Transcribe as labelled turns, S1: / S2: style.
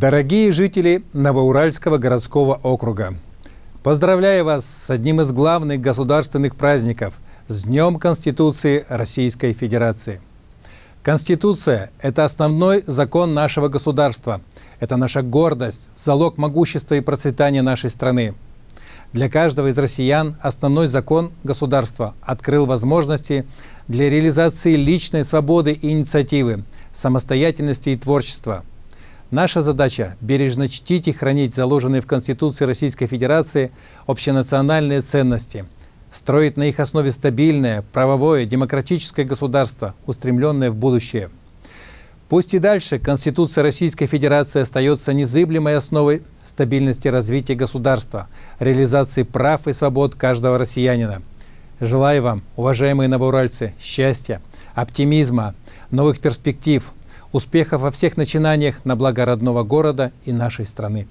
S1: Дорогие жители Новоуральского городского округа, поздравляю вас с одним из главных государственных праздников – с Днем Конституции Российской Федерации. Конституция – это основной закон нашего государства. Это наша гордость, залог могущества и процветания нашей страны. Для каждого из россиян основной закон государства открыл возможности для реализации личной свободы и инициативы, самостоятельности и творчества – Наша задача – бережно чтить и хранить заложенные в Конституции Российской Федерации общенациональные ценности, строить на их основе стабильное, правовое, демократическое государство, устремленное в будущее. Пусть и дальше Конституция Российской Федерации остается незыблемой основой стабильности развития государства, реализации прав и свобод каждого россиянина. Желаю вам, уважаемые новоуральцы, счастья, оптимизма, новых перспектив – Успехов во всех начинаниях на благо родного города и нашей страны.